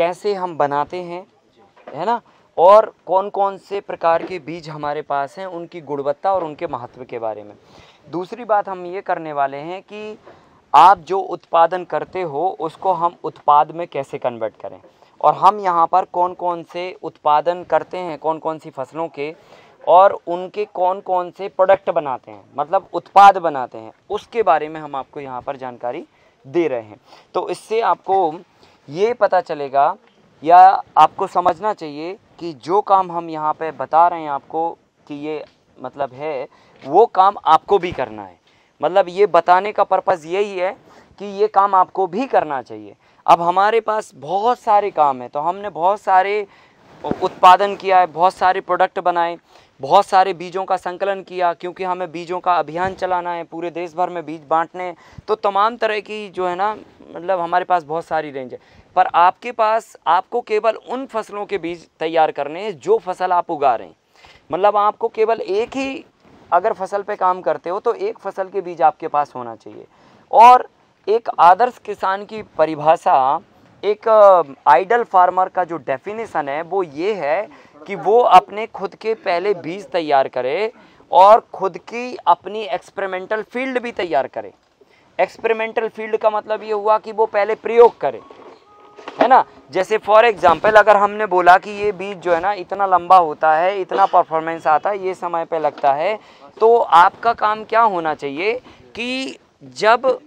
कैसे हम बनाते हैं है ना और कौन कौन से प्रकार के बीज हमारे पास हैं उनकी गुणवत्ता और उनके महत्व के बारे में दूसरी बात हम ये करने वाले हैं कि आप जो उत्पादन करते हो उसको हम उत्पाद में कैसे कन्वर्ट करें और हम यहाँ पर कौन कौन से उत्पादन करते हैं कौन कौन सी फसलों के और उनके कौन कौन से प्रोडक्ट बनाते हैं मतलब उत्पाद बनाते हैं उसके बारे में हम आपको यहाँ पर जानकारी दे रहे हैं तो इससे आपको ये पता चलेगा या आपको समझना चाहिए कि जो काम हम यहाँ पे बता रहे हैं आपको कि ये मतलब है वो काम आपको भी करना है मतलब ये बताने का पर्पज़ यही है कि ये काम आपको भी करना चाहिए अब हमारे पास बहुत सारे काम हैं तो हमने बहुत सारे उत्पादन किया है बहुत सारे प्रोडक्ट बनाए बहुत सारे बीजों का संकलन किया क्योंकि हमें बीजों का अभियान चलाना है पूरे देश भर में बीज बांटने तो तमाम तरह की जो है ना मतलब हमारे पास बहुत सारी रेंज है पर आपके पास आपको केवल उन फसलों के बीज तैयार करने हैं जो फसल आप उगा रहे हैं मतलब आपको केवल एक ही अगर फसल पे काम करते हो तो एक फसल के बीज आपके पास होना चाहिए और एक आदर्श किसान की परिभाषा एक आइडल फार्मर का जो डेफिनेशन है वो ये है कि वो अपने खुद के पहले बीज तैयार करे और खुद की अपनी एक्सपेरिमेंटल फील्ड भी तैयार करे एक्सपेरिमेंटल फील्ड का मतलब ये हुआ कि वो पहले प्रयोग करे है ना जैसे फॉर एग्ज़ाम्पल अगर हमने बोला कि ये बीज जो है ना इतना लंबा होता है इतना परफॉर्मेंस आता है ये समय पे लगता है तो आपका काम क्या होना चाहिए कि जब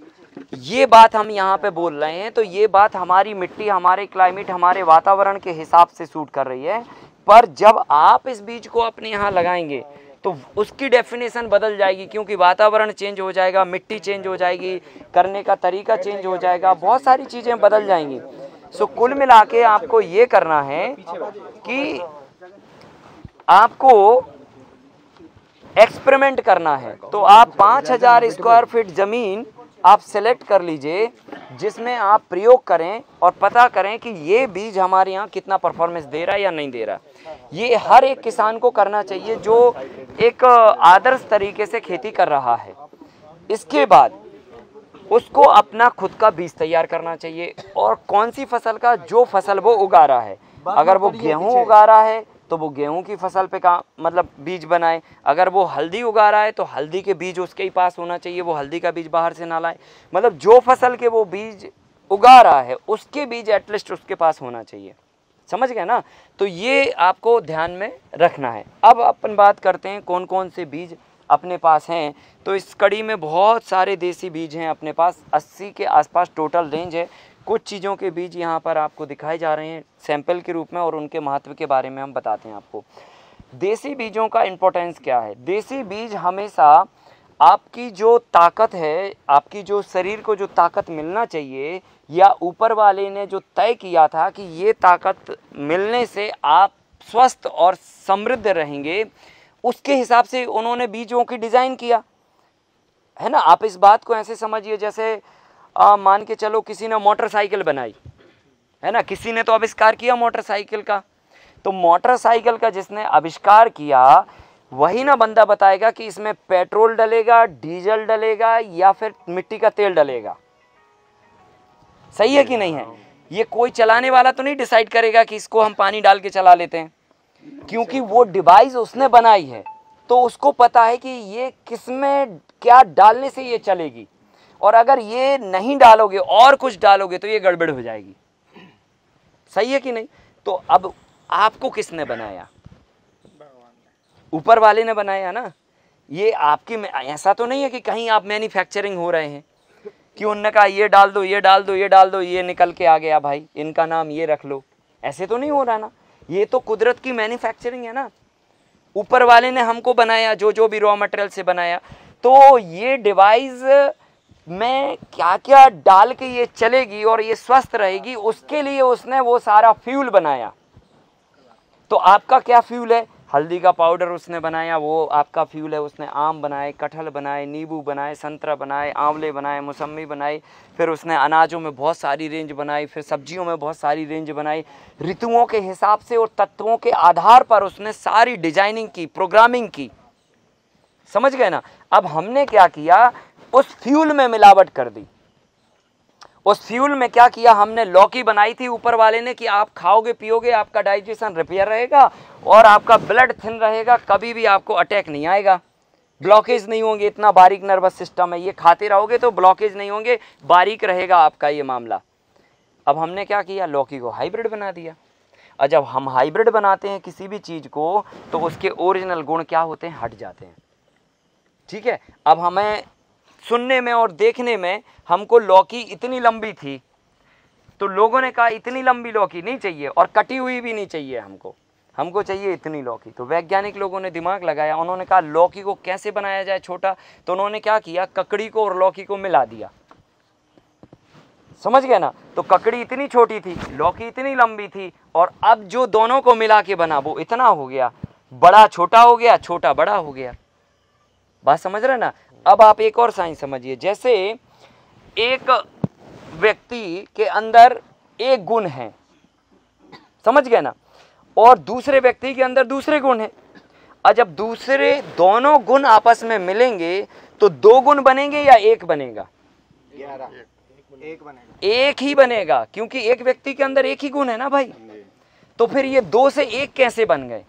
ये बात हम यहाँ पे बोल रहे हैं तो ये बात हमारी मिट्टी हमारे क्लाइमेट हमारे वातावरण के हिसाब से सूट कर रही है पर जब आप इस बीज को अपने यहाँ लगाएंगे तो उसकी डेफिनेशन बदल जाएगी क्योंकि वातावरण चेंज हो जाएगा मिट्टी चेंज हो जाएगी करने का तरीका चेंज हो जाएगा बहुत सारी चीज़ें बदल जाएंगी सो कुल मिला के आपको ये करना है कि आपको एक्सपेरिमेंट करना है तो आप 5000 स्क्वायर फीट ज़मीन आप सेलेक्ट कर लीजिए जिसमें आप प्रयोग करें और पता करें कि ये बीज हमारे यहाँ कितना परफॉर्मेंस दे रहा है या नहीं दे रहा ये हर एक किसान को करना चाहिए जो एक आदर्श तरीके से खेती कर रहा है इसके बाद उसको अपना खुद का बीज तैयार करना चाहिए और कौन सी फसल का जो फसल वो उगा रहा है अगर वो गेहूँ उगा रहा है तो वो गेहूं की फसल पे का मतलब बीज बनाए अगर वो हल्दी उगा रहा है तो हल्दी के बीज उसके ही पास होना चाहिए वो हल्दी का बीज बाहर से ना लाए मतलब जो फसल के वो बीज उगा रहा है उसके बीज एटलीस्ट उसके पास होना चाहिए समझ गए ना तो ये आपको ध्यान में रखना है अब अपन बात करते हैं कौन कौन से बीज अपने पास हैं तो इस कड़ी में बहुत सारे देसी बीज हैं अपने पास 80 के आसपास टोटल रेंज है कुछ चीज़ों के बीज यहाँ पर आपको दिखाए जा रहे हैं सैंपल के रूप में और उनके महत्व के बारे में हम बताते हैं आपको देसी बीजों का इम्पोर्टेंस क्या है देसी बीज हमेशा आपकी जो ताकत है आपकी जो शरीर को जो ताकत मिलना चाहिए या ऊपर वाले ने जो तय किया था कि ये ताकत मिलने से आप स्वस्थ और समृद्ध रहेंगे उसके हिसाब से उन्होंने बीजों की डिज़ाइन किया है ना आप इस बात को ऐसे समझिए जैसे आ, मान के चलो किसी ने मोटरसाइकिल बनाई है ना किसी ने तो आविष्कार किया मोटरसाइकिल का तो मोटरसाइकिल का जिसने आविष्कार किया वही ना बंदा बताएगा कि इसमें पेट्रोल डलेगा डीजल डलेगा या फिर मिट्टी का तेल डलेगा सही है कि नहीं है हाँ। ये कोई चलाने वाला तो नहीं डिसाइड करेगा कि इसको हम पानी डाल के चला लेते हैं क्योंकि वो डिवाइस उसने बनाई है तो उसको पता है कि ये किस में क्या डालने से ये चलेगी और अगर ये नहीं डालोगे और कुछ डालोगे तो ये गड़बड़ हो जाएगी सही है कि नहीं तो अब आपको किसने बनाया ऊपर वाले ने बनाया ना ये आपकी ऐसा तो नहीं है कि कहीं आप मैन्युफैक्चरिंग हो रहे हैं कि उनने कहा ये डाल दो ये डाल दो ये डाल दो ये निकल के आ गया भाई इनका नाम ये रख लो ऐसे तो नहीं हो रहा ना ये तो कुदरत की मैन्युफैक्चरिंग है ना ऊपर वाले ने हमको बनाया जो जो भी रॉ मटेरियल से बनाया तो ये डिवाइस में क्या क्या डाल के ये चलेगी और ये स्वस्थ रहेगी उसके लिए उसने वो सारा फ्यूल बनाया तो आपका क्या फ्यूल है हल्दी का पाउडर उसने बनाया वो आपका फ्यूल है उसने आम बनाए कटहल बनाए नींबू बनाए संतरा बनाए आंवले बनाए मौसमी बनाई फिर उसने अनाजों में बहुत सारी रेंज बनाई फिर सब्जियों में बहुत सारी रेंज बनाई ऋतुओं के हिसाब से और तत्वों के आधार पर उसने सारी डिजाइनिंग की प्रोग्रामिंग की समझ गए ना अब हमने क्या किया उस फ्यूल में मिलावट कर दी उस फ्यूल में क्या किया हमने लौकी बनाई थी ऊपर वाले ने कि आप खाओगे पियोगे आपका डाइजेशन रिपेयर रहेगा और आपका ब्लड थिन रहेगा कभी भी आपको अटैक नहीं आएगा ब्लॉकेज नहीं होंगे इतना बारीक नर्वस सिस्टम है ये खाते रहोगे तो ब्लॉकेज नहीं होंगे बारीक रहेगा आपका ये मामला अब हमने क्या किया लौकी को हाइब्रिड बना दिया और जब हम हाइब्रिड बनाते हैं किसी भी चीज़ को तो उसके ओरिजिनल गुण क्या होते हैं हट जाते हैं ठीक है अब हमें सुनने में और देखने में हमको लौकी इतनी लंबी थी तो लोगों ने कहा इतनी लंबी लौकी नहीं चाहिए और कटी हुई भी नहीं चाहिए हमको हमको चाहिए इतनी लौकी तो वैज्ञानिक लोगों ने दिमाग लगाया उन्होंने कहा लौकी को कैसे बनाया जाए छोटा तो उन्होंने क्या किया ककड़ी को और लौकी को मिला दिया समझ गया ना तो ककड़ी इतनी छोटी थी लौकी इतनी लंबी थी और अब जो दोनों को मिला के बना वो इतना हो गया बड़ा छोटा हो गया छोटा बड़ा हो गया बात समझ रहे ना अब आप एक और साइन समझिए जैसे एक व्यक्ति के अंदर एक गुण है समझ गए ना और दूसरे व्यक्ति के अंदर दूसरे गुण है और जब दूसरे दोनों गुण आपस में मिलेंगे तो दो गुण बनेंगे या एक बनेगा ग्यारह एक बनेगा एक ही बनेगा क्योंकि एक व्यक्ति के अंदर एक ही गुण है ना भाई तो फिर ये दो से एक कैसे बन गए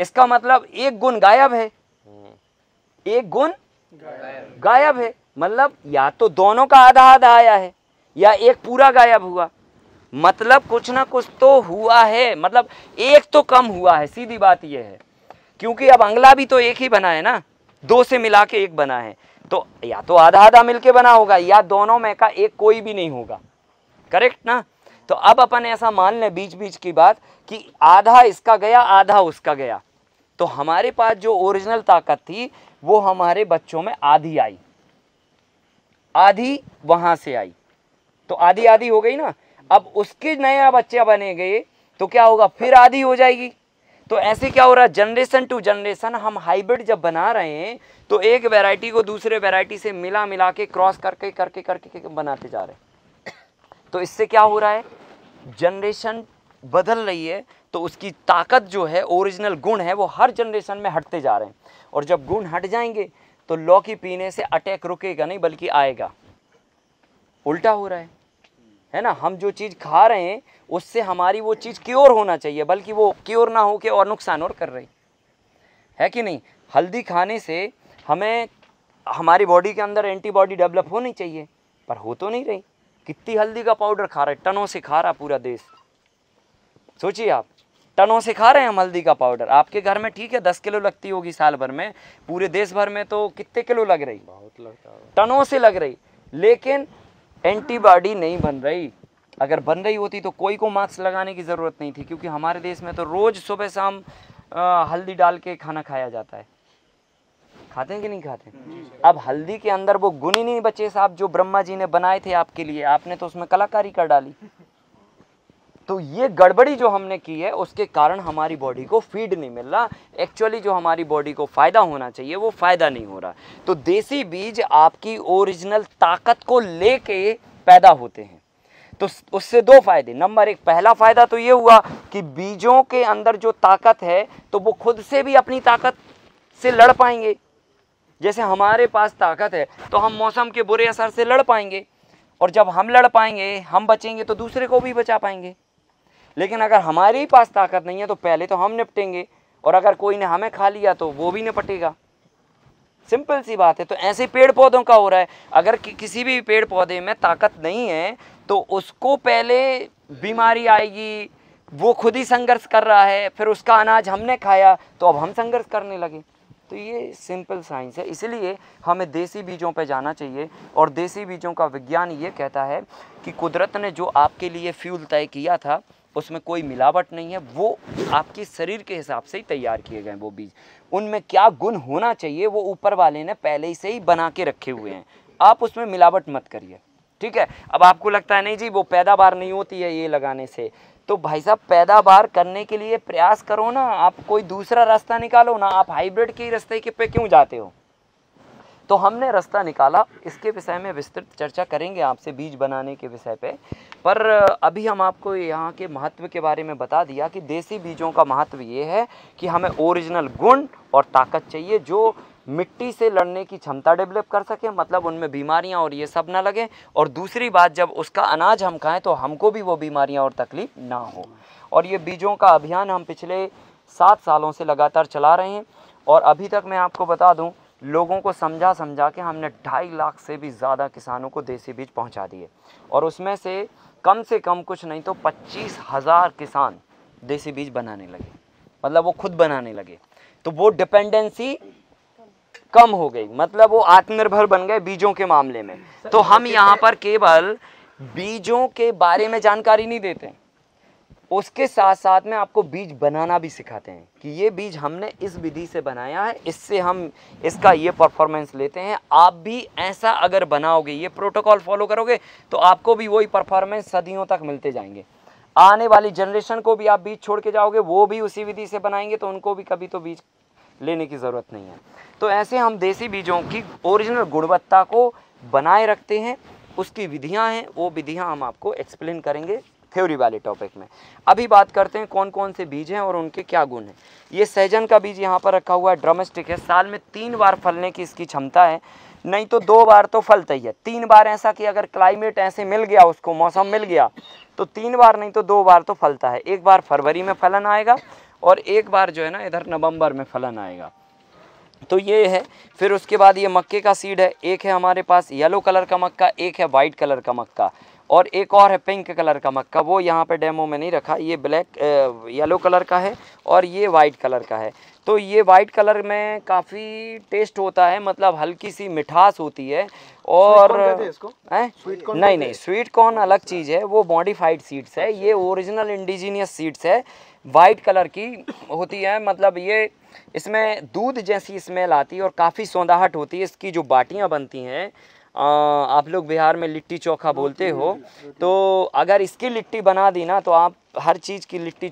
इसका मतलब एक गुण गायब है हम्म। एक गुण गायब है मतलब या तो दोनों का आधा आधा आया है या एक पूरा गायब हुआ मतलब कुछ ना कुछ तो हुआ है मतलब एक तो कम हुआ है सीधी बात यह है क्योंकि अब अंगला भी तो एक ही बना है ना दो से मिला के एक बना है तो या तो आधा आधा मिलके बना होगा या दोनों में का एक कोई भी नहीं होगा करेक्ट ना तो अब अपन ऐसा मान लें बीच बीच की बात कि आधा इसका गया आधा उसका गया तो हमारे पास जो ओरिजिनल ताकत थी वो हमारे बच्चों में आधी आई आधी वहां से आई तो आधी आधी हो गई ना अब उसके नया बच्चे गए तो क्या होगा फिर आधी हो जाएगी तो ऐसे क्या हो रहा है जनरेशन टू जनरेशन हम हाइब्रिड जब बना रहे हैं तो एक वैरायटी को दूसरे वैरायटी से मिला मिला के क्रॉस करके करके करके बनाते जा रहे तो इससे क्या हो रहा है जनरेशन बदल रही है तो उसकी ताकत जो है ओरिजिनल गुण है वो हर जनरेशन में हटते जा रहे हैं और जब गुण हट जाएंगे तो लौकी पीने से अटैक रुकेगा नहीं बल्कि आएगा उल्टा हो रहा है है ना हम जो चीज़ खा रहे हैं उससे हमारी वो चीज़ क्योर होना चाहिए बल्कि वो क्योर ना हो के और नुकसान और कर रही है कि नहीं हल्दी खाने से हमें हमारी बॉडी के अंदर एंटीबॉडी डेवलप होनी चाहिए पर हो तो नहीं रही कितनी हल्दी का पाउडर खा रहा है टनों से खा रहा पूरा देश सोचिए आप टनों से खा रहे हैं हम हल्दी का पाउडर आपके घर में ठीक है दस किलो लगती होगी साल भर में पूरे देश भर में तो कितने किलो लग रही बहुत लगता है टनों से लग रही लेकिन एंटीबॉडी नहीं बन रही अगर बन रही होती तो कोई को मास्क लगाने की ज़रूरत नहीं थी क्योंकि हमारे देश में तो रोज़ सुबह शाम हल्दी डाल के खाना खाया जाता है खाते हैं कि नहीं खाते अब हल्दी के अंदर वो गुण ही नहीं बचे साहब जो ब्रह्मा जी ने बनाए थे आपके लिए आपने तो उसमें कलाकारी कर डाली तो ये गड़बड़ी जो हमने की है उसके कारण हमारी बॉडी को फीड नहीं मिल रहा एक्चुअली जो हमारी बॉडी को फ़ायदा होना चाहिए वो फ़ायदा नहीं हो रहा तो देसी बीज आपकी ओरिजिनल ताकत को लेके पैदा होते हैं तो उससे दो फायदे नंबर एक पहला फायदा तो ये हुआ कि बीजों के अंदर जो ताकत है तो वो खुद से भी अपनी ताकत से लड़ पाएंगे जैसे हमारे पास ताकत है तो हम मौसम के बुरे असर से लड़ पाएंगे और जब हम लड़ पाएंगे हम बचेंगे तो दूसरे को भी बचा पाएंगे लेकिन अगर हमारे ही पास ताकत नहीं है तो पहले तो हम निपटेंगे और अगर कोई ने हमें खा लिया तो वो भी निपटेगा सिंपल सी बात है तो ऐसे ही पेड़ पौधों का हो रहा है अगर कि, किसी भी पेड़ पौधे में ताकत नहीं है तो उसको पहले बीमारी आएगी वो खुद ही संघर्ष कर रहा है फिर उसका अनाज हमने खाया तो अब हम संघर्ष करने लगे तो ये सिंपल साइंस है इसलिए हमें देसी बीजों पर जाना चाहिए और देसी बीजों का विज्ञान ये कहता है कि कुदरत ने जो आपके लिए फ्यूल तय किया था उसमें कोई मिलावट नहीं है वो आपके शरीर के हिसाब से ही तैयार किए गए वो बीज उनमें क्या गुण होना चाहिए वो ऊपर वाले ने पहले ही से ही बना के रखे हुए हैं आप उसमें मिलावट मत करिए ठीक है अब आपको लगता है नहीं जी वो पैदावार नहीं होती है ये लगाने से तो भाई साहब पैदावार करने के लिए प्रयास करो ना आप कोई दूसरा रास्ता निकालो ना आप हाइब्रिड के रास्ते के पे क्यों जाते हो तो हमने रास्ता निकाला इसके विषय में विस्तृत चर्चा करेंगे आपसे बीज बनाने के विषय पे पर अभी हम आपको यहाँ के महत्व के बारे में बता दिया कि देसी बीजों का महत्व ये है कि हमें ओरिजिनल गुण और ताकत चाहिए जो मिट्टी से लड़ने की क्षमता डेवलप कर सकें मतलब उनमें बीमारियां और ये सब ना लगें और दूसरी बात जब उसका अनाज हम खाएं तो हमको भी वो बीमारियां और तकलीफ ना हो और ये बीजों का अभियान हम पिछले सात सालों से लगातार चला रहे हैं और अभी तक मैं आपको बता दूं लोगों को समझा समझा के हमने ढाई लाख से भी ज़्यादा किसानों को देसी बीज पहुंचा दिए और उसमें से कम से कम कुछ नहीं तो पच्चीस हज़ार किसान देसी बीज बनाने लगे मतलब वो खुद बनाने लगे तो वो डिपेंडेंसी कम हो गई मतलब वो आत्मनिर्भर बन गए बीजों के मामले में तो हम यहाँ पर केवल बीजों के बारे में जानकारी नहीं देते उसके साथ साथ में आपको बीज बनाना भी सिखाते हैं कि ये बीज हमने इस विधि से बनाया है इससे हम इसका ये परफॉर्मेंस लेते हैं आप भी ऐसा अगर बनाओगे ये प्रोटोकॉल फॉलो करोगे तो आपको भी वही परफॉर्मेंस सदियों तक मिलते जाएंगे आने वाली जनरेशन को भी आप बीज छोड़ के जाओगे वो भी उसी विधि से बनाएंगे तो उनको भी कभी तो बीज लेने की ज़रूरत नहीं है तो ऐसे हम देसी बीजों की ओरिजिनल गुणवत्ता को बनाए रखते हैं उसकी विधियां हैं वो विधियां हम आपको एक्सप्लेन करेंगे थ्योरी वाले टॉपिक में अभी बात करते हैं कौन कौन से बीज हैं और उनके क्या गुण हैं ये सहजन का बीज यहाँ पर रखा हुआ है ड्रमेस्टिक है साल में तीन बार फलने की इसकी क्षमता है नहीं तो दो बार तो फलता ही है तीन बार ऐसा कि अगर क्लाइमेट ऐसे मिल गया उसको मौसम मिल गया तो तीन बार नहीं तो दो बार तो फलता है एक बार फरवरी में फलन आएगा और एक बार जो है ना इधर नवंबर में फलन आएगा तो ये है फिर उसके बाद ये मक्के का सीड है एक है हमारे पास येलो कलर का मक्का एक है वाइट कलर का मक्का और एक और है पिंक कलर का मक्का वो यहाँ पे डेमो में नहीं रखा ये ब्लैक येलो कलर का है और ये वाइट कलर का है तो ये वाइट कलर में काफ़ी टेस्ट होता है मतलब हल्की सी मिठास होती है और नहीं नहीं नहीं स्वीट कॉर्न अलग चीज़ है वो मॉडिफाइड सीड्स है ये ओरिजिनल इंडिजीनियस सीड्स है वाइट कलर की होती है मतलब ये इसमें दूध जैसी स्मेल आती है और काफ़ी सौंदाहट होती है इसकी जो बाटियाँ बनती हैं आप लोग बिहार में लिट्टी चोखा बोलते हो तो अगर इसकी लिट्टी बना दी ना तो आप हर चीज़ की लिट्टी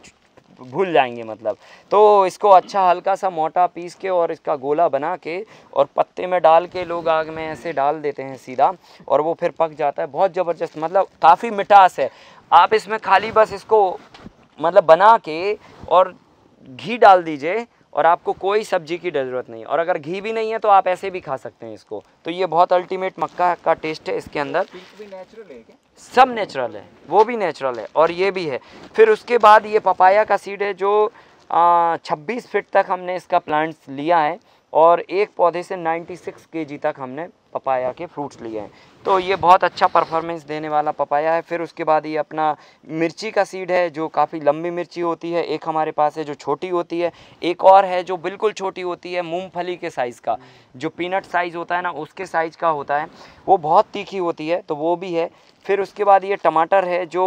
भूल जाएंगे मतलब तो इसको अच्छा हल्का सा मोटा पीस के और इसका गोला बना के और पत्ते में डाल के लोग आग में ऐसे डाल देते हैं सीधा और वो फिर पक जाता है बहुत ज़बरदस्त मतलब काफ़ी मिठास है आप इसमें खाली बस इसको मतलब बना के और घी डाल दीजिए और आपको कोई सब्जी की ज़रूरत नहीं और अगर घी भी नहीं है तो आप ऐसे भी खा सकते हैं इसको तो ये बहुत अल्टीमेट मक्का का टेस्ट है इसके अंदर नेचुरल है सब नेचुरल है वो भी नेचुरल है और ये भी है फिर उसके बाद ये पपाया का सीड है जो छब्बीस फिट तक हमने इसका प्लांट्स लिया है और एक पौधे से नाइन्टी सिक्स तक हमने पपाया के फ्रूट्स लिए हैं तो ये बहुत अच्छा परफॉर्मेंस देने वाला पपाया है फिर उसके बाद ये अपना मिर्ची का सीड है जो काफ़ी लंबी मिर्ची होती है एक हमारे पास है जो छोटी होती है एक और है जो बिल्कुल छोटी होती है मूंगफली के साइज़ का जो पीनट साइज़ होता है ना उसके साइज़ का होता है वो बहुत तीखी होती है तो वो भी है फिर उसके बाद ये टमाटर है जो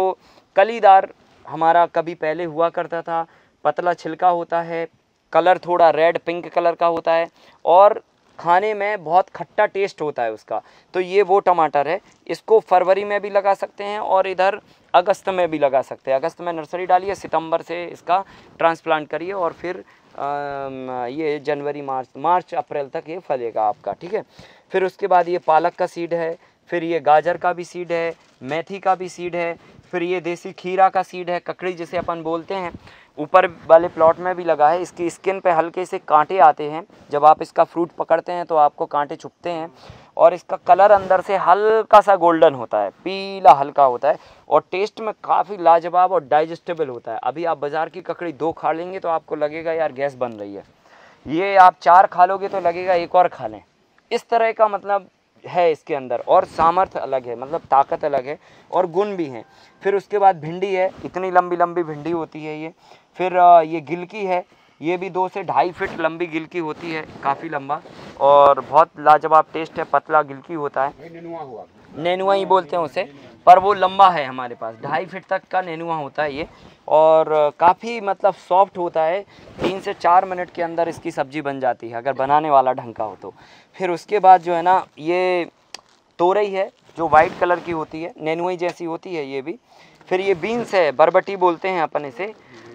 कलीदार हमारा कभी पहले हुआ करता था पतला छिलका होता है कलर थोड़ा रेड पिंक कलर का होता है और खाने में बहुत खट्टा टेस्ट होता है उसका तो ये वो टमाटर है इसको फरवरी में भी लगा सकते हैं और इधर अगस्त में भी लगा सकते हैं अगस्त में नर्सरी डालिए सितंबर से इसका ट्रांसप्लांट करिए और फिर आ, ये जनवरी मार्च मार्च अप्रैल तक ये फलेगा आपका ठीक है फिर उसके बाद ये पालक का सीड है फिर ये गाजर का भी सीड है मेथी का भी सीड है फिर ये देसी खीरा का सीड है ककड़ी जिसे अपन बोलते हैं ऊपर वाले प्लॉट में भी लगा है इसकी स्किन पे हल्के से कांटे आते हैं जब आप इसका फ्रूट पकड़ते हैं तो आपको कांटे छुपते हैं और इसका कलर अंदर से हल्का सा गोल्डन होता है पीला हल्का होता है और टेस्ट में काफ़ी लाजवाब और डाइजेस्टेबल होता है अभी आप बाज़ार की ककड़ी दो खा लेंगे तो आपको लगेगा यार गैस बन रही है ये आप चार खा लोगे तो लगेगा एक और खा लें इस तरह का मतलब है इसके अंदर और सामर्थ्य अलग है मतलब ताकत अलग है और गुण भी हैं फिर उसके बाद भिंडी है इतनी लंबी लंबी भिंडी होती है ये फिर ये गिलकी है ये भी दो से ढाई फिट लंबी गिलकी होती है काफ़ी लंबा और बहुत लाजवाब टेस्ट है पतला गिलकी होता है नैनुआ हुआ नेनुआ ही बोलते हैं उसे पर वो लंबा है हमारे पास ढाई फिट तक का नैनुआ होता है ये और काफ़ी मतलब सॉफ्ट होता है तीन से चार मिनट के अंदर इसकी सब्ज़ी बन जाती है अगर बनाने वाला ढंग का हो तो फिर उसके बाद जो है ना ये तोरई है जो वाइट कलर की होती है नेनुई जैसी होती है ये भी फिर ये बीन्स है बरबटी बोलते हैं अपन इसे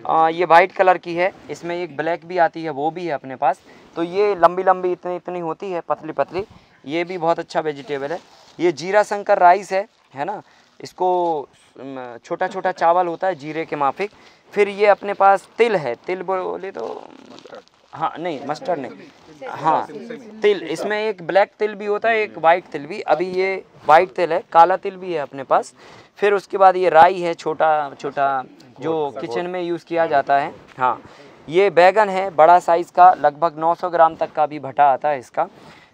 आ, ये वाइट कलर की है इसमें एक ब्लैक भी आती है वो भी है अपने पास तो ये लंबी लंबी इतनी इतनी होती है पतली पतली ये भी बहुत अच्छा वेजिटेबल है ये जीरा शंकर राइस है है ना इसको छोटा छोटा चावल होता है जीरे के माफिक फिर ये अपने पास तिल है तिल बोले तो हाँ नहीं मस्टर्ड नहीं हाँ तिल इसमें एक ब्लैक तिल भी होता है एक वाइट तिल भी अभी ये वाइट तिल है काला तिल भी है अपने पास फिर उसके बाद ये राई है छोटा छोटा जो किचन में यूज़ किया जाता है हाँ ये बैगन है बड़ा साइज़ का लगभग 900 ग्राम तक का भी भटा आता है इसका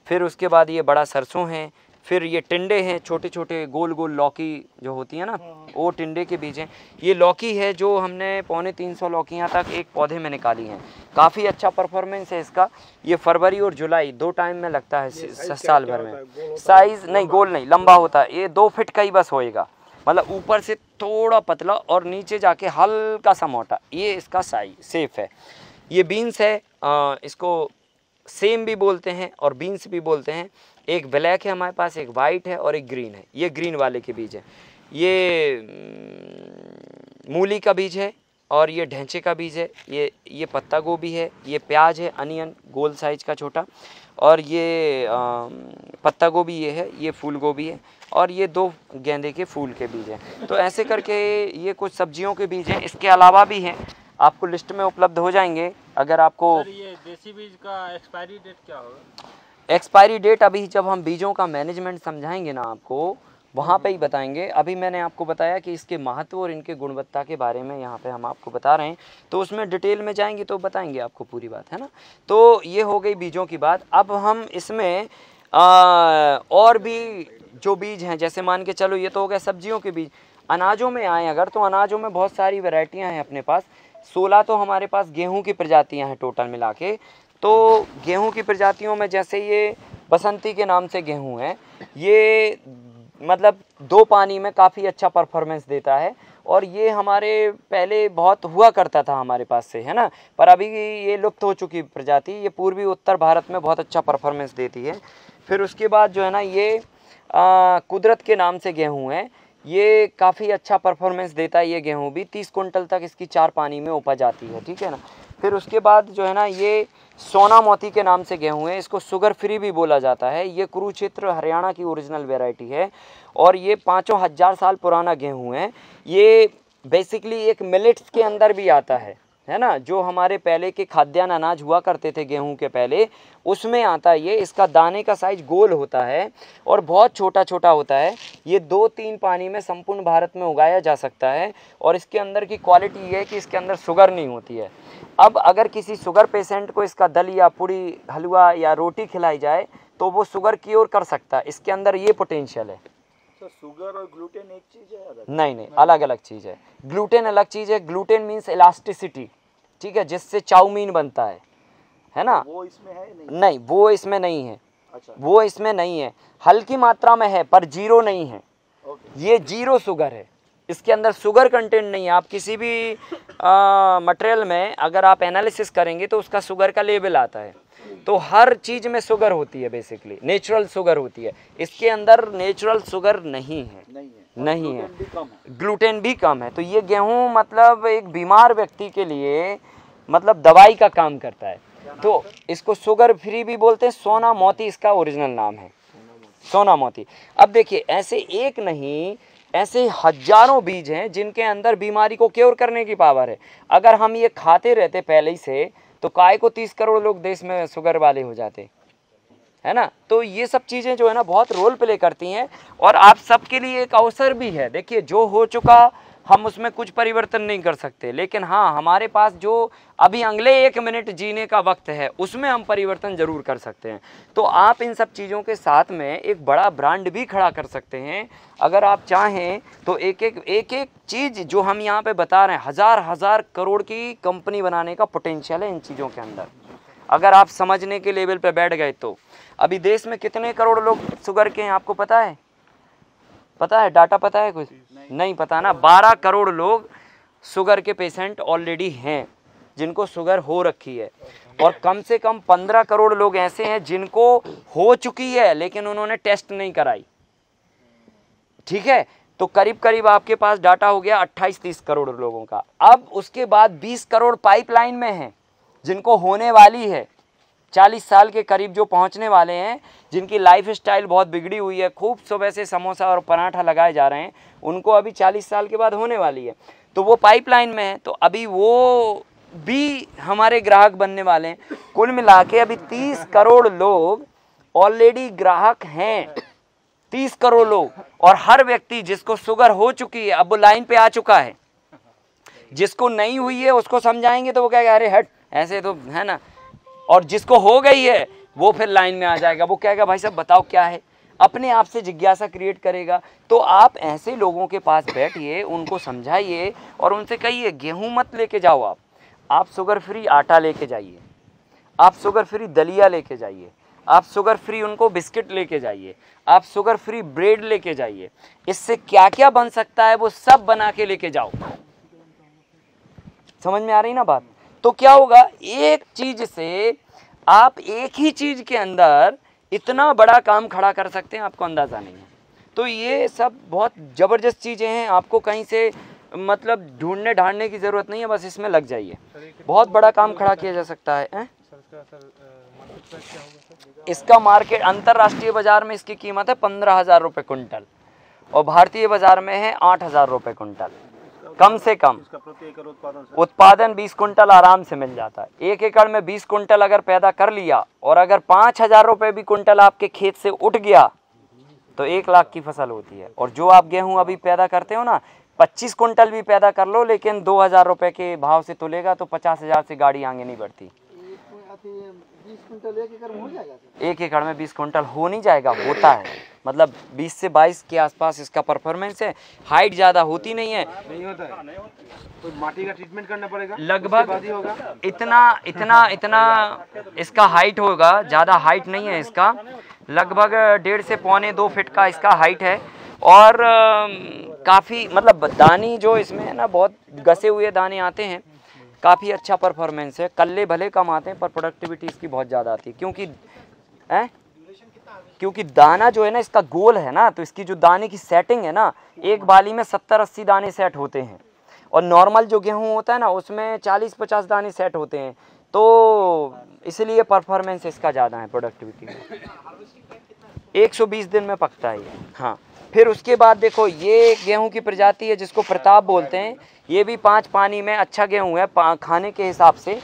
फिर उसके बाद ये बड़ा सरसों है फिर ये टिंडे हैं छोटे छोटे गोल गोल लौकी जो होती है ना वो टिंडे के बीज हैं ये लौकी है जो हमने पौने तीन सौ लौकियाँ तक एक पौधे में निकाली हैं काफ़ी अच्छा परफॉर्मेंस है इसका ये फरवरी और जुलाई दो टाइम में लगता है साल भर में साइज़ नहीं गोल नहीं लंबा होता है ये दो फिट का ही बस होएगा मतलब ऊपर से थोड़ा पतला और नीचे जाके हल्का सा मोटा ये इसका साइज सेफ है ये बीन्स है आ, इसको सेम भी बोलते हैं और बीन्स भी बोलते हैं एक ब्लैक है हमारे पास एक वाइट है और एक ग्रीन है ये ग्रीन वाले के बीज है ये मूली का बीज है और ये ढेंचे का बीज है ये ये पत्ता गोभी है ये प्याज है अनियन गोल साइज का छोटा और ये आ, पत्ता गोभी ये है ये फूल गोभी है और ये दो गेंदे के फूल के बीज हैं तो ऐसे करके ये कुछ सब्जियों के बीज हैं इसके अलावा भी हैं आपको लिस्ट में उपलब्ध हो जाएंगे अगर आपको सर ये देसी बीज का एक्सपायरी डेट क्या होगा एक्सपायरी डेट अभी जब हम बीजों का मैनेजमेंट समझाएंगे ना आपको वहाँ पे ही बताएंगे अभी मैंने आपको बताया कि इसके महत्व और इनके गुणवत्ता के बारे में यहाँ पे हम आपको बता रहे हैं तो उसमें डिटेल में जाएंगे तो बताएंगे आपको पूरी बात है ना तो ये हो गई बीजों की बात अब हम इसमें आ, और भी जो बीज हैं जैसे मान के चलो ये तो हो गया सब्जियों के बीज अनाजों में आए अगर तो अनाजों में बहुत सारी वेराइटियाँ हैं अपने पास सोलह तो हमारे पास गेहूँ की प्रजातियाँ हैं टोटल मिला के तो गेहूँ की प्रजातियों में जैसे ये बसंती के नाम से गेहूँ है ये मतलब दो पानी में काफ़ी अच्छा परफॉर्मेंस देता है और ये हमारे पहले बहुत हुआ करता था हमारे पास से है ना पर अभी ये लुप्त हो चुकी प्रजाति ये पूर्वी उत्तर भारत में बहुत अच्छा परफॉर्मेंस देती है फिर उसके बाद जो है ना ये कुदरत के नाम से गेहूँ है ये काफ़ी अच्छा परफॉर्मेंस देता है ये गेहूँ भी तीस कुंटल तक इसकी चार पानी में उपज आती है ठीक है ना फिर उसके बाद जो है ना ये सोना मोती के नाम से गेहूँ है इसको शुगर फ्री भी बोला जाता है ये कुरुक्षेत्र हरियाणा की ओरिजिनल वेराइटी है और ये पाँचों हज़ार साल पुराना गेहूँ है ये बेसिकली एक मिलेट्स के अंदर भी आता है है ना जो हमारे पहले के खाद्यान्न अनाज हुआ करते थे गेहूं के पहले उसमें आता है ये इसका दाने का साइज गोल होता है और बहुत छोटा छोटा होता है ये दो तीन पानी में संपूर्ण भारत में उगाया जा सकता है और इसके अंदर की क्वालिटी ये है कि इसके अंदर शुगर नहीं होती है अब अगर किसी शुगर पेशेंट को इसका दल या पूड़ी हलवा या रोटी खिलाई जाए तो वो शुगर की ओर कर सकता है इसके अंदर ये पोटेंशियल है शुगर तो और ग्लूटेन एक चीज है नहीं नहीं अलग अलग चीज़ है ग्लूटेन अलग चीज़ है ग्लूटेन मीन्स इलास्टिसिटी ठीक है जिससे चाउमीन बनता है है ना वो इसमें है नहीं, नहीं वो इसमें नहीं है अच्छा। वो इसमें नहीं है हल्की मात्रा में है पर जीरो नहीं है ये जीरो शुगर है इसके अंदर शुगर कंटेंट नहीं है आप किसी भी मटेरियल में अगर आप एनालिसिस करेंगे तो उसका शुगर का लेबल आता है तो हर चीज़ में शुगर होती है बेसिकली नेचुरल शुगर होती है इसके अंदर नेचुरल शुगर नहीं है नहीं है नहीं है ग्लूटेन भी कम है तो ये गेहूँ मतलब एक बीमार व्यक्ति के लिए मतलब दवाई का काम करता है तो इसको शुगर फ्री भी बोलते हैं सोना मोती इसका ओरिजिनल नाम है सोना मोती अब देखिए ऐसे एक नहीं ऐसे हजारों बीज हैं जिनके अंदर बीमारी को क्योर करने की पावर है अगर हम ये खाते रहते पहले ही से तो काय को तीस करोड़ लोग देश में शुगर वाले हो जाते है ना तो ये सब चीज़ें जो है ना बहुत रोल प्ले करती हैं और आप सबके लिए एक अवसर भी है देखिए जो हो चुका हम उसमें कुछ परिवर्तन नहीं कर सकते लेकिन हाँ हमारे पास जो अभी अगले एक मिनट जीने का वक्त है उसमें हम परिवर्तन ज़रूर कर सकते हैं तो आप इन सब चीज़ों के साथ में एक बड़ा ब्रांड भी खड़ा कर सकते हैं अगर आप चाहें तो एक एक एक एक चीज़ जो हम यहाँ पे बता रहे हैं हज़ार हज़ार करोड़ की कंपनी बनाने का पोटेंशियल है इन चीज़ों के अंदर अगर आप समझने के लेवल पर बैठ गए तो अभी देश में कितने करोड़ लोग शुगर के हैं आपको पता है पता है डाटा पता है कुछ नहीं, नहीं पता ना बारह करोड़ लोग शुगर के पेशेंट ऑलरेडी हैं जिनको शुगर हो रखी है और कम से कम पंद्रह करोड़ लोग ऐसे हैं जिनको हो चुकी है लेकिन उन्होंने टेस्ट नहीं कराई ठीक है तो करीब करीब आपके पास डाटा हो गया अट्ठाईस तीस करोड़ लोगों का अब उसके बाद बीस करोड़ पाइपलाइन में हैं जिनको होने वाली है चालीस साल के करीब जो पहुंचने वाले हैं जिनकी लाइफ स्टाइल बहुत बिगड़ी हुई है खूब सुबह से समोसा और पराठा लगाए जा रहे हैं उनको अभी चालीस साल के बाद होने वाली है तो वो पाइपलाइन में है तो अभी वो भी हमारे ग्राहक बनने वाले हैं कुल मिला के अभी तीस करोड़ लोग ऑलरेडी ग्राहक हैं तीस करोड़ लोग और हर व्यक्ति जिसको शुगर हो चुकी है अब वो लाइन पे आ चुका है जिसको नहीं हुई है उसको समझाएंगे तो वो कहेगा अरे हट ऐसे तो है ना और जिसको हो गई है वो फिर लाइन में आ जाएगा वो कहेगा भाई साहब बताओ क्या है अपने आप से जिज्ञासा क्रिएट करेगा तो आप ऐसे लोगों के पास बैठिए उनको समझाइए और उनसे कहिए गेहूँ मत लेके जाओ आप आप शुगर फ्री आटा लेके जाइए आप शुगर फ्री दलिया लेके जाइए आप शुगर फ्री उनको बिस्किट लेके जाइए आप शुगर फ्री ब्रेड लेके जाइए इससे क्या क्या बन सकता है वो सब बना के लेके जाओ समझ में आ रही ना बात तो क्या होगा एक चीज से आप एक ही चीज के अंदर इतना बड़ा काम खड़ा कर सकते हैं आपको अंदाज़ा नहीं है तो ये सब बहुत ज़बरदस्त चीज़ें हैं आपको कहीं से मतलब ढूंढने ढाड़ने की ज़रूरत नहीं है बस इसमें लग जाइए बहुत बड़ा काम खड़ा किया जा सकता है, है? इसका मार्केट अंतर्राष्ट्रीय बाज़ार में इसकी कीमत है पंद्रह हज़ार रुपये कुंटल और भारतीय बाज़ार में है आठ हज़ार रुपये कुंटल कम से कम उत्पादन बीस कुंटल आराम से मिल जाता है एक एकड़ में बीस कुंटल अगर पैदा कर लिया और अगर पाँच हजार रुपये भी कुंटल आपके खेत से उठ गया तो एक लाख की फसल होती है और जो आप गेहूं अभी पैदा करते हो ना पच्चीस कुंटल भी पैदा कर लो लेकिन दो हजार रुपये के भाव से तुलेगा तो पचास हजार से गाड़ी आगे नहीं बढ़ती एक एकड़ में बीस क्विंटल हो नहीं जाएगा होता है मतलब 20 से 22 के आसपास इसका परफॉर्मेंस है हाइट ज़्यादा होती नहीं है नहीं होता है तो माटी का ट्रीटमेंट करना पड़ेगा लगभग इतना इतना इतना इसका हाइट होगा ज़्यादा हाइट नहीं है इसका लगभग डेढ़ से पौने दो फिट का इसका हाइट है और काफ़ी मतलब दानी जो इसमें है ना बहुत घसे हुए दाने आते हैं काफ़ी अच्छा परफॉर्मेंस है कल्ले भले कम आते हैं पर प्रोडक्टिविटी इसकी बहुत ज़्यादा आती है क्योंकि है क्योंकि दाना जो है ना इसका गोल है ना तो इसकी जो दाने की सेटिंग है ना एक बाली में सत्तर अस्सी दाने सेट होते हैं और नॉर्मल जो गेहूँ होता है ना उसमें चालीस पचास दाने सेट होते हैं तो इसलिए परफॉर्मेंस इसका ज़्यादा है प्रोडक्टिविटी में बीस दिन में पकता है ये हाँ फिर उसके बाद देखो ये गेहूं की प्रजाति है जिसको प्रताप बोलते हैं ये भी पाँच पानी में अच्छा गेहूं है खाने के हिसाब से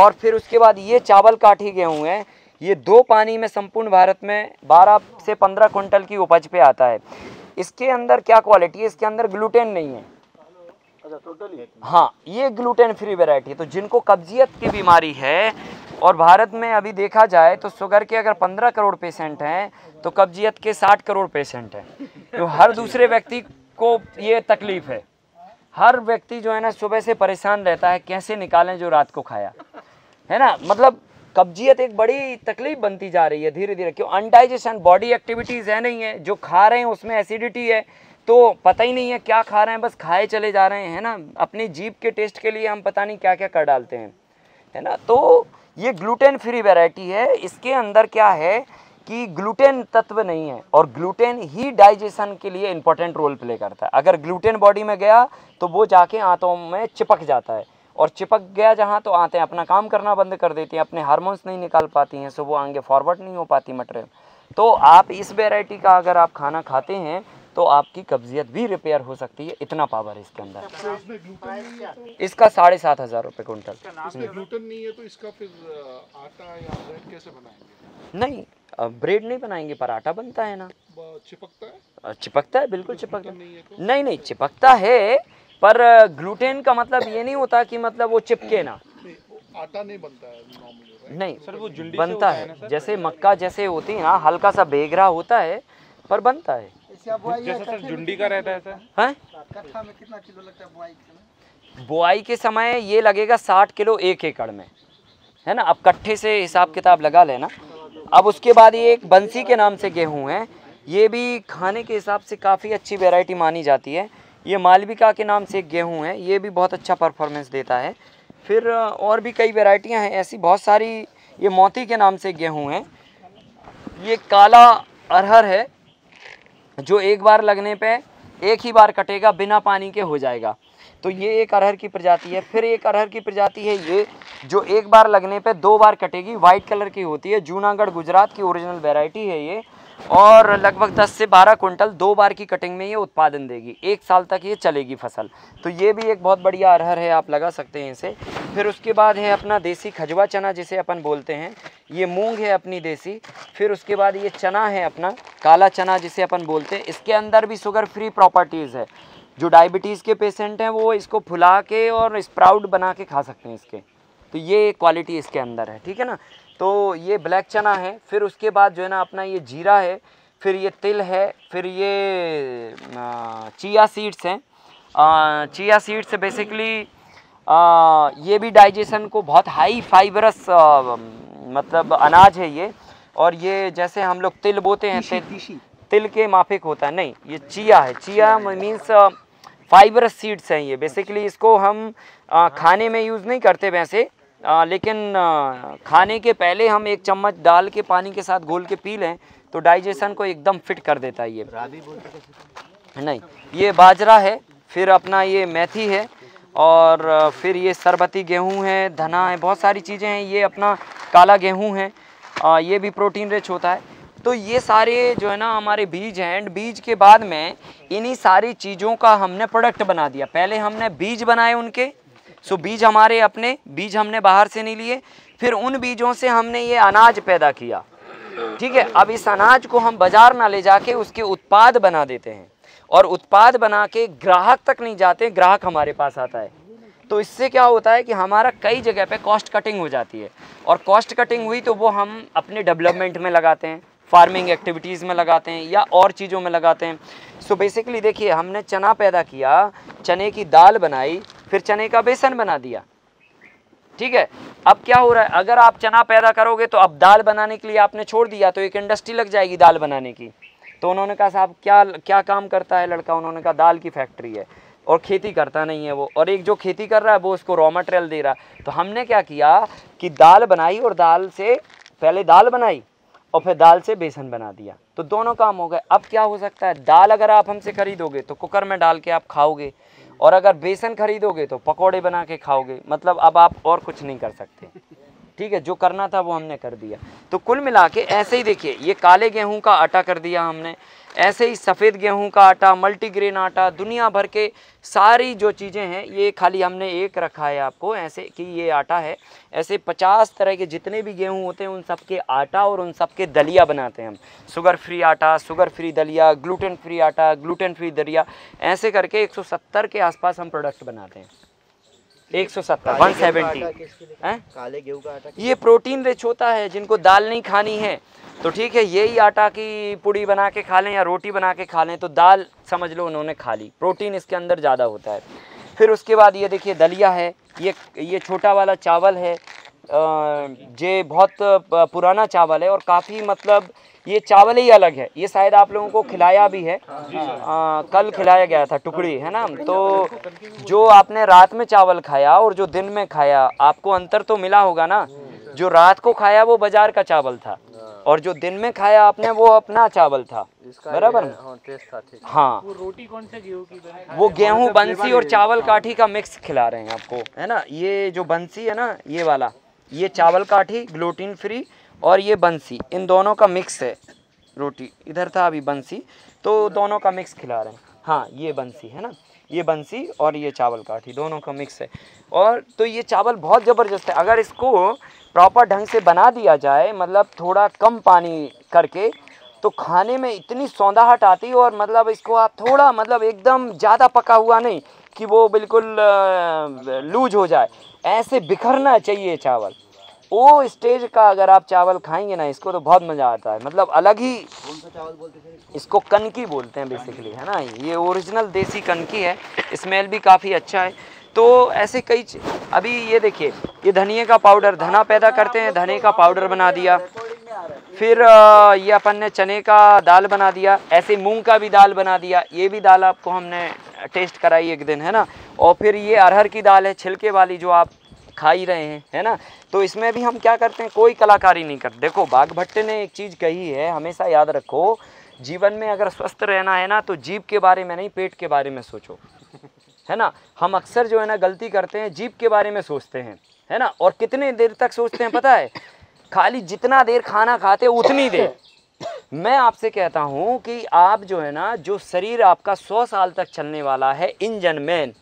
और फिर उसके बाद ये चावल काठी गेहूं है ये दो पानी में संपूर्ण भारत में 12 से 15 क्विंटल की उपज पे आता है इसके अंदर क्या क्वालिटी है इसके अंदर ग्लूटेन नहीं अच्छा, है हाँ ये ग्लूटेन फ्री वेराइटी है तो जिनको कब्जियत की बीमारी है और भारत में अभी देखा जाए तो शुगर के अगर 15 करोड़ पेशेंट हैं तो कब्जियत के 60 करोड़ पेशेंट हैं तो हर दूसरे व्यक्ति को ये तकलीफ़ है हर व्यक्ति जो है ना सुबह से परेशान रहता है कैसे निकालें जो रात को खाया है ना मतलब कब्जियत एक बड़ी तकलीफ बनती जा रही है धीरे धीरे क्यों अनडाइजेशन बॉडी एक्टिविटीज़ है नहीं है जो खा रहे हैं उसमें एसिडिटी है तो पता ही नहीं है क्या खा रहे हैं बस खाए चले जा रहे हैं है ना अपनी जीप के टेस्ट के लिए हम पता नहीं क्या क्या कर डालते हैं है ना तो ये ग्लूटेन फ्री वेराइटी है इसके अंदर क्या है कि ग्लूटेन तत्व नहीं है और ग्लूटेन ही डाइजेशन के लिए इंपॉर्टेंट रोल प्ले करता है अगर ग्लूटेन बॉडी में गया तो वो जाके आंतों में चिपक जाता है और चिपक गया जहाँ तो आते हैं अपना काम करना बंद कर देती हैं अपने हारमोन्स नहीं निकाल पाती हैं सो वो आगे फॉरवर्ड नहीं हो पाती मटेरियल तो आप इस वेराइटी का अगर आप खाना खाते हैं तो आपकी कब्जियत भी रिपेयर हो सकती है इतना पावर है इसके अंदर अच्छा, इसका साढ़े सात हज़ार रुपये कुंटल नहीं तो ब्रेड नहीं बनाएंगे पर आटा बनता है ना चिपकता है चिपकता है बिल्कुल तो चिपकता तो? नहीं नहीं चिपकता है पर ग्लूटेन का मतलब ये नहीं होता कि मतलब वो चिपके ना आटा नहीं बनता है नहीं सर वो बनता है, है जैसे मक्का जैसे होती है ना हल्का सा बेगरा होता है पर बनता है बुआई झुंडी का रहता है हाँ? कितना किलो लगता है बुआई के समय ये लगेगा साठ किलो एक एकड़ में है ना अब कट्ठे से हिसाब किताब लगा लेना अब उसके बाद ये एक बंसी के नाम से गेहूँ है ये भी खाने के हिसाब से काफ़ी अच्छी वेराइटी मानी जाती है ये मालविका के नाम से एक गेहूँ है ये भी बहुत अच्छा परफॉर्मेंस देता है फिर और भी कई वेराइटियाँ हैं ऐसी बहुत सारी ये मोती के नाम से गेहूँ हैं ये काला अरहर है जो एक बार लगने पे एक ही बार कटेगा बिना पानी के हो जाएगा तो ये एक अरहर की प्रजाति है फिर एक अरहर की प्रजाति है ये जो एक बार लगने पे दो बार कटेगी वाइट कलर की होती है जूनागढ़ गुजरात की ओरिजिनल वेराइटी है ये और लगभग 10 से 12 कुंटल दो बार की कटिंग में ये उत्पादन देगी एक साल तक ये चलेगी फसल तो ये भी एक बहुत बढ़िया अरहर है आप लगा सकते हैं इसे फिर उसके बाद है अपना देसी खजवा चना जिसे अपन बोलते हैं ये मूंग है अपनी देसी फिर उसके बाद ये चना है अपना काला चना जिसे अपन बोलते हैं इसके अंदर भी शुगर फ्री प्रॉपर्टीज़ है जो डायबिटीज़ के पेशेंट हैं वो इसको फुला के और स्प्राउट बना के खा सकते हैं इसके तो ये क्वालिटी इसके अंदर है ठीक है ना तो ये ब्लैक चना है फिर उसके बाद जो है ना अपना ये जीरा है फिर ये तिल है फिर ये चिया सीड्स हैं चिया सीड्स बेसिकली ये भी डाइजेशन को बहुत हाई फाइबरस मतलब अनाज है ये और ये जैसे हम लोग तिल बोते हैं तिल तिल के माफिक होता है नहीं ये चिया है चिया मीन्स फाइबरस सीड्स हैं ये बेसिकली इसको हम आ, हाँ। खाने में यूज़ नहीं करते वैसे आ, लेकिन आ, खाने के पहले हम एक चम्मच डाल के पानी के साथ घोल के पी लें तो डाइजेशन को एकदम फिट कर देता है ये नहीं ये बाजरा है फिर अपना ये मेथी है और फिर ये शरबती गेहूं है धना है बहुत सारी चीज़ें हैं ये अपना काला गेहूं है आ, ये भी प्रोटीन रिच होता है तो ये सारे जो है ना हमारे बीज हैं एंड बीज के बाद में इन्हीं सारी चीज़ों का हमने प्रोडक्ट बना दिया पहले हमने बीज बनाए उनके सो बीज हमारे अपने बीज हमने बाहर से नहीं लिए फिर उन बीजों से हमने ये अनाज पैदा किया ठीक है अब इस अनाज को हम बाजार ना ले जाके उसके उत्पाद बना देते हैं और उत्पाद बना के ग्राहक तक नहीं जाते ग्राहक हमारे पास आता है तो इससे क्या होता है कि हमारा कई जगह पे कॉस्ट कटिंग हो जाती है और कॉस्ट कटिंग हुई तो वो हम अपने डेवलपमेंट में लगाते हैं फार्मिंग एक्टिविटीज़ में लगाते हैं या और चीज़ों में लगाते हैं सो बेसिकली देखिए हमने चना पैदा किया चने की दाल बनाई फिर चने का बेसन बना दिया ठीक है अब क्या हो रहा है अगर आप चना पैदा करोगे तो अब दाल बनाने के लिए आपने छोड़ दिया तो एक इंडस्ट्री लग जाएगी दाल बनाने की तो उन्होंने कहा साहब क्या क्या काम करता है लड़का उन्होंने कहा दाल की फैक्ट्री है और खेती करता नहीं है वो और एक जो खेती कर रहा है वो उसको रॉ मटेरियल दे रहा है तो हमने क्या किया कि दाल बनाई और दाल से पहले दाल बनाई और फिर दाल से बेसन बना दिया तो दोनों काम हो गए अब क्या हो सकता है दाल अगर आप हमसे खरीदोगे तो कुकर में डाल के आप खाओगे और अगर बेसन खरीदोगे तो पकौड़े बना के खाओगे मतलब अब आप और कुछ नहीं कर सकते ठीक है जो करना था वो हमने कर दिया तो कुल मिला के ऐसे ही देखिए ये काले गेहूं का आटा कर दिया हमने ऐसे ही सफ़ेद गेहूं का आटा मल्टीग्रेन आटा दुनिया भर के सारी जो चीज़ें हैं ये खाली हमने एक रखा है आपको ऐसे कि ये आटा है ऐसे 50 तरह के जितने भी गेहूं होते हैं उन सब के आटा और उन सब के दलिया बनाते हैं हम शुगर फ्री आटा शुगर फ्री दलिया ग्लूटेन फ्री आटा ग्लूटेन फ्री दलिया ऐसे करके एक के आसपास हम प्रोडक्ट बनाते हैं एक सौ सत्तर वन सेवेंटी का ये प्रोटीन रिच होता है जिनको दाल नहीं खानी है तो ठीक है यही आटा की पुड़ी बना के खा लें या रोटी बना के खा लें तो दाल समझ लो उन्होंने खा ली प्रोटीन इसके अंदर ज़्यादा होता है फिर उसके बाद ये देखिए दलिया है ये ये छोटा वाला चावल है ये बहुत पुराना चावल है और काफ़ी मतलब ये चावल ही अलग है ये शायद आप लोगों को खिलाया भी है आ, हाँ, हाँ, कल खिलाया गया था टुकड़ी है ना तो जो आपने रात में चावल खाया और जो दिन में खाया आपको अंतर तो मिला होगा ना जो रात को खाया वो बाजार का चावल था हाँ। और जो दिन में खाया आपने वो अपना चावल था बराबर ना हाँ वो रोटी कौन सा गेहूं की वो गेहूं मतलब बंसी और चावल काठी का मिक्स खिला रहे हैं आपको है ना ये जो बंसी है ना ये वाला ये चावल काठी ग्लूटीन फ्री और ये बंसी इन दोनों का मिक्स है रोटी इधर था अभी बंसी तो दोनों का मिक्स खिला रहे हैं हाँ ये बंसी है ना ये बंसी और ये चावल काठी दोनों का मिक्स है और तो ये चावल बहुत ज़बरदस्त है अगर इसको प्रॉपर ढंग से बना दिया जाए मतलब थोड़ा कम पानी करके तो खाने में इतनी सौंदाहट आती है और मतलब इसको आप थोड़ा मतलब एकदम ज़्यादा पका हुआ नहीं कि वो बिल्कुल लूज हो जाए ऐसे बिखरना चाहिए चावल वो स्टेज का अगर आप चावल खाएंगे ना इसको तो बहुत मज़ा आता है मतलब अलग ही चावल बोलते हैं इसको कनकी बोलते हैं बेसिकली है ना ये ओरिजिनल देसी कनकी है स्मेल भी काफ़ी अच्छा है तो ऐसे कई अभी ये देखिए ये धनिए का पाउडर धना पैदा करते हैं धने का पाउडर बना दिया फिर ये अपन ने चने का दाल बना दिया ऐसे मूंग का भी दाल बना दिया ये भी दाल आपको हमने टेस्ट कराई एक दिन है ना और फिर ये अरहर की दाल है छिलके वाली जो आप खा ही रहे हैं है ना तो इसमें भी हम क्या करते हैं कोई कलाकारी नहीं करते देखो बाघ भट्ट ने एक चीज़ कही है हमेशा याद रखो जीवन में अगर स्वस्थ रहना है ना तो जीप के बारे में नहीं पेट के बारे में सोचो है ना हम अक्सर जो है ना गलती करते हैं जीप के बारे में सोचते हैं है ना और कितने देर तक सोचते हैं पता है खाली जितना देर खाना खाते उतनी देर मैं आपसे कहता हूँ कि आप जो है ना जो शरीर आपका सौ साल तक चलने वाला है इंजन मैन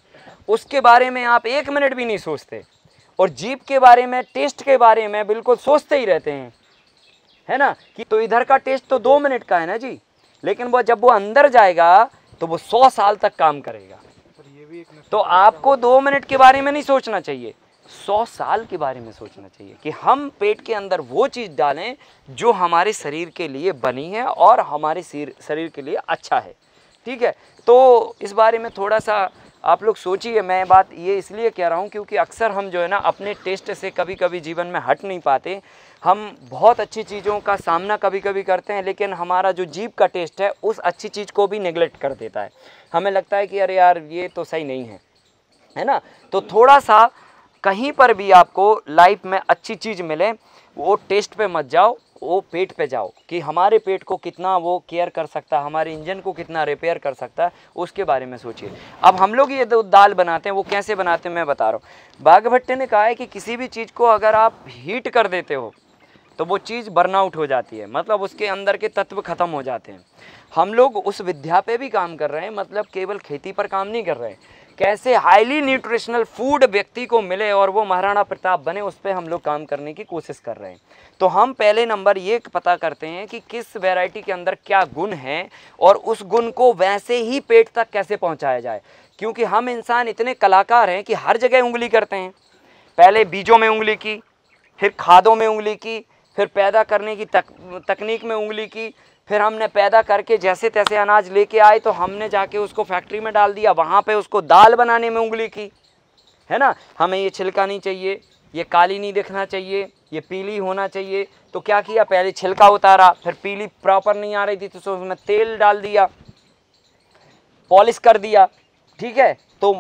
उसके बारे में आप एक मिनट भी नहीं सोचते और जीप के बारे में टेस्ट के बारे में बिल्कुल सोचते ही रहते हैं है ना कि तो इधर का टेस्ट तो दो मिनट का है ना जी लेकिन वो जब वो अंदर जाएगा तो वो सौ साल तक काम करेगा तो आपको दो मिनट के बारे में नहीं सोचना चाहिए सौ साल के बारे में सोचना चाहिए कि हम पेट के अंदर वो चीज़ डालें जो हमारे शरीर के लिए बनी है और हमारे शरीर के लिए अच्छा है ठीक है तो इस बारे में थोड़ा सा आप लोग सोचिए मैं बात ये इसलिए कह रहा हूँ क्योंकि अक्सर हम जो है ना अपने टेस्ट से कभी कभी जीवन में हट नहीं पाते हम बहुत अच्छी चीज़ों का सामना कभी कभी करते हैं लेकिन हमारा जो जीप का टेस्ट है उस अच्छी चीज़ को भी निगलेक्ट कर देता है हमें लगता है कि अरे यार ये तो सही नहीं है है ना तो थोड़ा सा कहीं पर भी आपको लाइफ में अच्छी चीज़ मिले वो टेस्ट पे मत जाओ वो पेट पे जाओ कि हमारे पेट को कितना वो केयर कर सकता है हमारे इंजन को कितना रिपेयर कर सकता है उसके बारे में सोचिए अब हम लोग ये दाल बनाते हैं वो कैसे बनाते हैं मैं बता रहा हूँ बाघ भट्टे ने कहा है कि किसी भी चीज़ को अगर आप हीट कर देते हो तो वो चीज़ बर्नआउट हो जाती है मतलब उसके अंदर के तत्व ख़त्म हो जाते हैं हम लोग उस विद्या पे भी काम कर रहे हैं मतलब केवल खेती पर काम नहीं कर रहे हैं कैसे हाईली न्यूट्रिशनल फूड व्यक्ति को मिले और वो महाराणा प्रताप बने उस पर हम लोग काम करने की कोशिश कर रहे हैं तो हम पहले नंबर ये पता करते हैं कि किस वैरायटी के अंदर क्या गुण हैं और उस गुण को वैसे ही पेट तक कैसे पहुंचाया जाए क्योंकि हम इंसान इतने कलाकार हैं कि हर जगह उंगली करते हैं पहले बीजों में उंगली की फिर खादों में उंगली की फिर पैदा करने की तक, तकनीक में उंगली की फिर हमने पैदा करके जैसे तैसे अनाज लेके आए तो हमने जाके उसको फैक्ट्री में डाल दिया वहाँ पे उसको दाल बनाने में उंगली की है ना हमें ये छिलका नहीं चाहिए ये काली नहीं दिखना चाहिए ये पीली होना चाहिए तो क्या किया पहले छिलका उतारा फिर पीली प्रॉपर नहीं आ रही थी तो उसमें तेल डाल दिया पॉलिश कर दिया ठीक है तो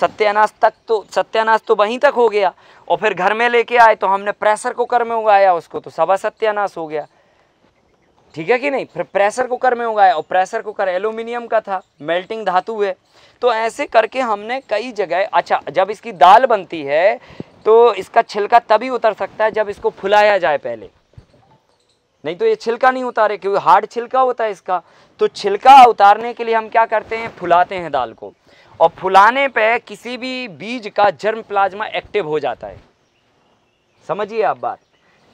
सत्यानाश तक तो सत्यानाश तो वहीं तक हो गया और फिर घर में लेके आए तो हमने प्रेशर कुकर में उगाया उसको तो सवा सत्यानाश हो गया ठीक है कि नहीं फिर प्रेशर कुकर में उगाया और प्रेशर कुकर एल्यूमिनियम का था मेल्टिंग धातु है तो ऐसे करके हमने कई जगह अच्छा जब इसकी दाल बनती है तो इसका छिलका तभी उतर सकता है जब इसको फुलाया जाए पहले नहीं तो ये छिलका नहीं उतारे क्योंकि हार्ड छिलका होता है इसका तो छिलका उतारने के लिए हम क्या करते हैं फुलाते हैं दाल को और फुलाने पे किसी भी बीज का जर्म प्लाज्मा एक्टिव हो जाता है समझिए आप बात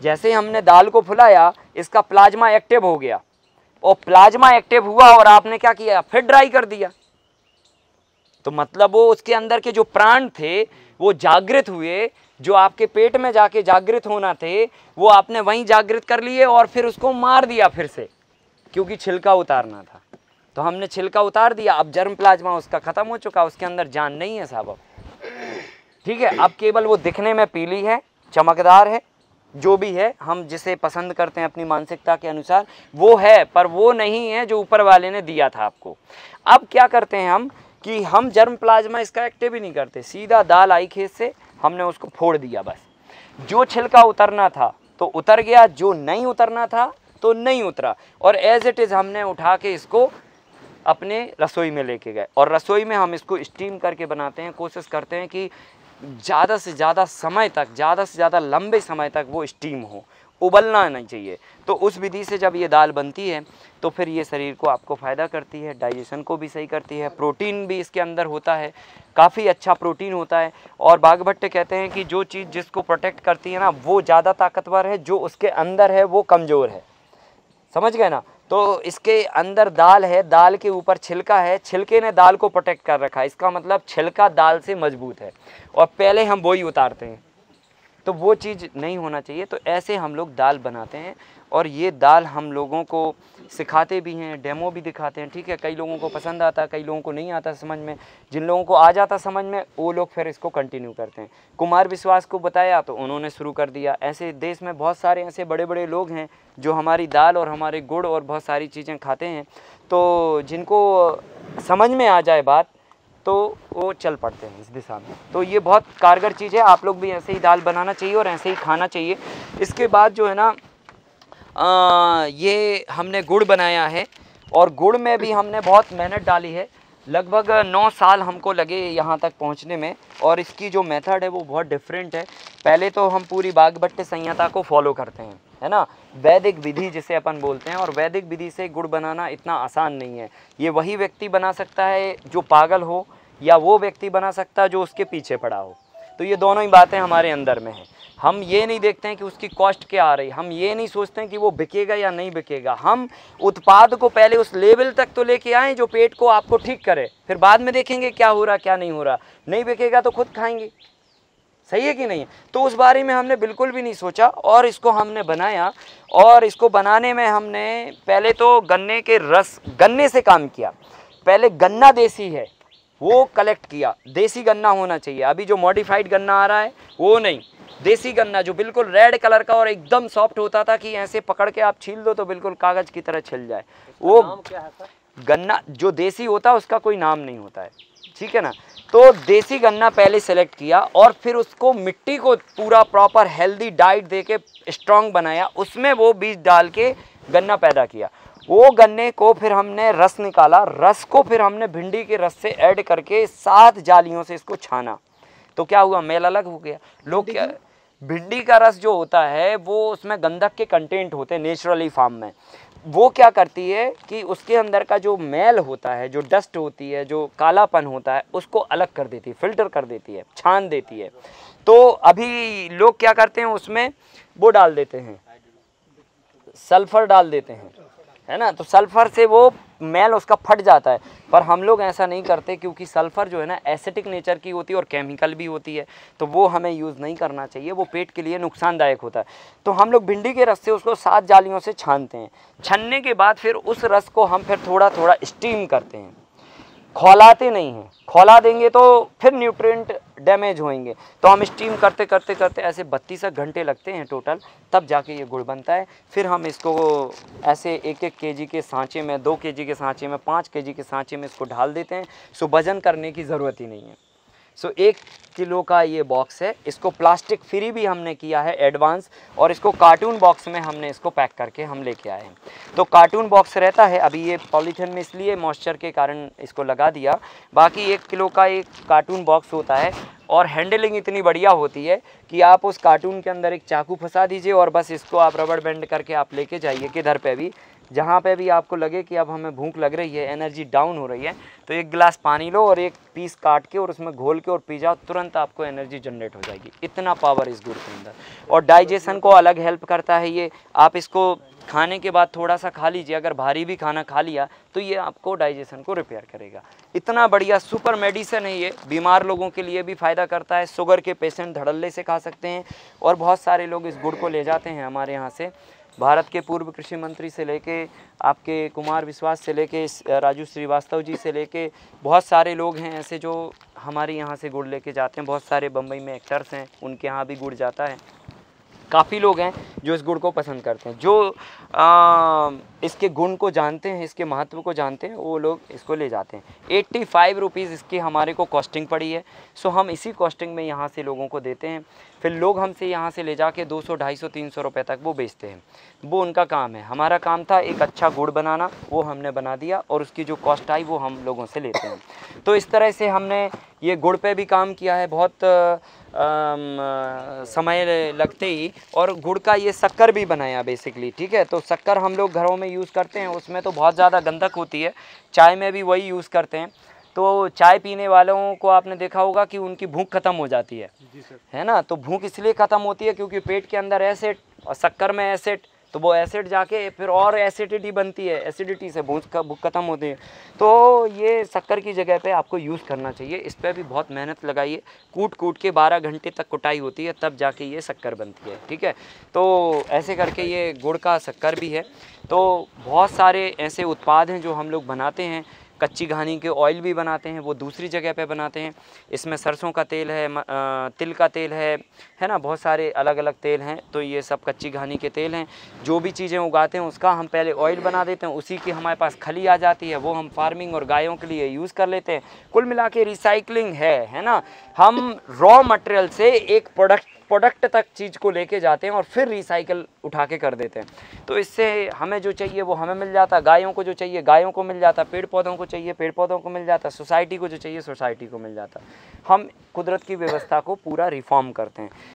जैसे ही हमने दाल को फुलाया इसका प्लाज्मा एक्टिव हो गया और प्लाज्मा एक्टिव हुआ और आपने क्या किया फिर ड्राई कर दिया तो मतलब वो उसके अंदर के जो प्राण थे वो जागृत हुए जो आपके पेट में जाके जागृत होना थे वो आपने वहीं जागृत कर लिए और फिर उसको मार दिया फिर से क्योंकि छिलका उतारना था तो हमने छिलका उतार दिया अब जर्म प्लाज्मा उसका ख़त्म हो चुका उसके अंदर जान नहीं है साहब अब ठीक है अब केवल वो दिखने में पीली है चमकदार है जो भी है हम जिसे पसंद करते हैं अपनी मानसिकता के अनुसार वो है पर वो नहीं है जो ऊपर वाले ने दिया था आपको अब क्या करते हैं हम कि हम जर्म प्लाज्मा इसका एक्टिव ही नहीं करते सीधा दाल आई खेत से हमने उसको फोड़ दिया बस जो छिलका उतरना था तो उतर गया जो नहीं उतरना था तो नहीं उतरा और एज इट इज़ हमने उठा के इसको अपने रसोई में लेके गए और रसोई में हम इसको स्टीम करके बनाते हैं कोशिश करते हैं कि ज़्यादा से ज़्यादा समय तक ज़्यादा से ज़्यादा लंबे समय तक वो स्टीम हो उबलना नहीं चाहिए तो उस विधि से जब ये दाल बनती है तो फिर ये शरीर को आपको फ़ायदा करती है डाइजेशन को भी सही करती है प्रोटीन भी इसके अंदर होता है काफ़ी अच्छा प्रोटीन होता है और बाघ कहते हैं कि जो चीज़ जिसको प्रोटेक्ट करती है ना वो ज़्यादा ताकतवर है जो उसके अंदर है वो कमज़ोर है समझ गए ना तो इसके अंदर दाल है दाल के ऊपर छिलका है छिलके ने दाल को प्रोटेक्ट कर रखा है इसका मतलब छिलका दाल से मजबूत है और पहले हम बोई उतारते हैं तो वो चीज़ नहीं होना चाहिए तो ऐसे हम लोग दाल बनाते हैं और ये दाल हम लोगों को सिखाते भी हैं डेमो भी दिखाते हैं ठीक है कई लोगों को पसंद आता कई लोगों को नहीं आता समझ में जिन लोगों को आ जाता समझ में वो लोग फिर इसको कंटिन्यू करते हैं कुमार विश्वास को बताया तो उन्होंने शुरू कर दिया ऐसे देश में बहुत सारे ऐसे बड़े बड़े लोग हैं जो हमारी दाल और हमारे गुड़ और बहुत सारी चीज़ें खाते हैं तो जिनको समझ में आ जाए बात तो वो चल पड़ते हैं इस दिशा में तो ये बहुत कारगर चीज़ है आप लोग भी ऐसे ही दाल बनाना चाहिए और ऐसे ही खाना चाहिए इसके बाद जो है ना आ, ये हमने गुड़ बनाया है और गुड़ में भी हमने बहुत मेहनत डाली है लगभग नौ साल हमको लगे यहाँ तक पहुँचने में और इसकी जो मेथड है वो बहुत डिफरेंट है पहले तो हम पूरी बागभट्ट संहिता को फॉलो करते हैं है ना वैदिक विधि जिसे अपन बोलते हैं और वैदिक विधि से गुड़ बनाना इतना आसान नहीं है ये वही व्यक्ति बना सकता है जो पागल हो या वो व्यक्ति बना सकता है जो उसके पीछे पड़ा हो तो ये दोनों ही बातें हमारे अंदर में है हम ये नहीं देखते हैं कि उसकी कॉस्ट क्या आ रही हम ये नहीं सोचते हैं कि वो बिकेगा या नहीं बिकेगा हम उत्पाद को पहले उस लेवल तक तो लेके आए जो पेट को आपको ठीक करे फिर बाद में देखेंगे क्या हो रहा क्या नहीं हो रहा नहीं बिकेगा तो खुद खाएंगे सही है कि नहीं है तो उस बारे में हमने बिल्कुल भी नहीं सोचा और इसको हमने बनाया और इसको बनाने में हमने पहले तो गन्ने के रस गन्ने से काम किया पहले गन्ना देसी है वो कलेक्ट किया देसी गन्ना होना चाहिए अभी जो मॉडिफाइड गन्ना आ रहा है वो नहीं देसी गन्ना जो बिल्कुल रेड कलर का और एकदम सॉफ्ट होता था कि ऐसे पकड़ के आप छील दो तो बिल्कुल कागज की तरह छिल जाए वो क्या है गन्ना जो देसी होता है उसका कोई नाम नहीं होता है ठीक है ना तो देसी गन्ना पहले सेलेक्ट किया और फिर उसको मिट्टी को पूरा प्रॉपर हेल्दी डाइट दे के स्ट्रॉन्ग बनाया उसमें वो बीज डाल के गन्ना पैदा किया वो गन्ने को फिर हमने रस निकाला रस को फिर हमने भिंडी के रस से ऐड करके सात जालियों से इसको छाना तो क्या हुआ मेल अलग हो गया लोग क्या भिंडी का रस जो होता है वो उसमें गंधक के कंटेंट होते हैं नेचुरली फार्म में वो क्या करती है कि उसके अंदर का जो मैल होता है जो डस्ट होती है जो कालापन होता है उसको अलग कर देती है फिल्टर कर देती है छान देती है तो अभी लोग क्या करते हैं उसमें वो डाल देते हैं सल्फर डाल देते हैं है ना तो सल्फ़र से वो मैल उसका फट जाता है पर हम लोग ऐसा नहीं करते क्योंकि सल्फ़र जो है ना एसिटिक नेचर की होती है और केमिकल भी होती है तो वो हमें यूज़ नहीं करना चाहिए वो पेट के लिए नुकसानदायक होता है तो हम लोग भिंडी के रस से उसको सात जालियों से छानते हैं छनने के बाद फिर उस रस को हम फिर थोड़ा थोड़ा स्टीम करते हैं खोलाते नहीं हैं खोला देंगे तो फिर न्यूट्रिएंट डैमेज होंगे तो हम स्टीम करते करते करते ऐसे बत्तीस घंटे लगते हैं टोटल तब जाके ये गुड़ बनता है फिर हम इसको ऐसे एक एक केजी के सांचे में दो केजी के सांचे में पाँच केजी के सांचे में इसको ढाल देते हैं सो वज़न करने की ज़रूरत ही नहीं है सो एक किलो का ये बॉक्स है इसको प्लास्टिक फ्री भी हमने किया है एडवांस और इसको कार्टून बॉक्स में हमने इसको पैक करके हम लेके आए हैं तो कार्टून बॉक्स रहता है अभी ये पॉलीथिन में इसलिए मॉइस्चर के कारण इसको लगा दिया बाकी एक किलो का एक कार्टून बॉक्स होता है और हैंडलिंग इतनी बढ़िया होती है कि आप उस कार्टून के अंदर एक चाकू फंसा दीजिए और बस इसको आप रबड़ बैंड करके आप लेके जाइए किधर पर भी जहाँ पे भी आपको लगे कि अब हमें भूख लग रही है एनर्जी डाउन हो रही है तो एक गिलास पानी लो और एक पीस काट के और उसमें घोल के और पी जाओ तुरंत आपको एनर्जी जनरेट हो जाएगी इतना पावर इस गुड़ के अंदर और डाइजेशन को अलग हेल्प करता है ये आप इसको खाने के बाद थोड़ा सा खा लीजिए अगर भारी भी खाना खा लिया तो ये आपको डाइजेशन को रिपेयर करेगा इतना बढ़िया सुपर मेडिसिन है ये बीमार लोगों के लिए भी फ़ायदा करता है शुगर के पेशेंट धड़ल्ले से खा सकते हैं और बहुत सारे लोग इस गुड़ को ले जाते हैं हमारे यहाँ से भारत के पूर्व कृषि मंत्री से लेके आपके कुमार विश्वास से लेके राजू श्रीवास्तव जी से लेके बहुत सारे लोग हैं ऐसे जो हमारे यहाँ से गुड़ लेके जाते हैं बहुत सारे बम्बई में एक्टर्स हैं उनके यहाँ भी गुड़ जाता है काफ़ी लोग हैं जो इस गुड़ को पसंद करते हैं जो आ, इसके गुण को जानते हैं इसके महत्व को जानते हैं वो लोग इसको ले जाते हैं एट्टी फाइव रुपीज़ इसकी हमारे को कॉस्टिंग पड़ी है सो हम इसी कॉस्टिंग में यहाँ से लोगों को देते हैं फिर लोग हमसे यहाँ से ले जा कर दो सौ ढाई सौ तीन सौ रुपये तक वो बेचते हैं वो उनका काम है हमारा काम था एक अच्छा गुड़ बनाना वो हमने बना दिया और उसकी जो कॉस्ट आई वो हम लोगों से लेते हैं तो इस तरह से हमने ये गुड़ पर भी काम किया है बहुत समय लगते ही और गुड़ का ये शक्कर भी बनाया बेसिकली ठीक है तो शक्कर हम लोग घरों में यूज़ करते हैं उसमें तो बहुत ज़्यादा गंधक होती है चाय में भी वही यूज़ करते हैं तो चाय पीने वालों को आपने देखा होगा कि उनकी भूख ख़त्म हो जाती है जी सर है ना तो भूख इसलिए ख़त्म होती है क्योंकि पेट के अंदर एसिड और शक्कर में एसिड तो वो एसिड जाके फिर और एसिडिटी बनती है एसिडिटी से भूख भूख खत्म होती है तो ये शक्कर की जगह पे आपको यूज़ करना चाहिए इस पर भी बहुत मेहनत लगाइए कूट कूट के 12 घंटे तक कुटाई होती है तब जाके ये शक्कर बनती है ठीक है तो ऐसे करके ये गुड़ का शक्कर भी है तो बहुत सारे ऐसे उत्पाद हैं जो हम लोग बनाते हैं कच्ची घानी के ऑयल भी बनाते हैं वो दूसरी जगह पे बनाते हैं इसमें सरसों का तेल है तिल का तेल है है ना बहुत सारे अलग अलग तेल हैं तो ये सब कच्ची घानी के तेल हैं जो भी चीज़ें उगाते हैं उसका हम पहले ऑयल बना देते हैं उसी की हमारे पास खली आ जाती है वो हम फार्मिंग और गायों के लिए यूज़ कर लेते हैं कुल मिला के रिसाइकलिंग है है ना हम रॉ मटेरियल से एक प्रोडक्ट प्रोडक्ट तक चीज़ को लेके जाते हैं और फिर रिसाइकल उठा के कर देते हैं तो इससे हमें जो चाहिए वो हमें मिल जाता गायों को जो चाहिए गायों को मिल जाता पेड़ पौधों को चाहिए पेड़ पौधों को मिल जाता सोसाइटी को जो चाहिए सोसाइटी को मिल जाता हम कुदरत की व्यवस्था को पूरा रिफॉर्म करते हैं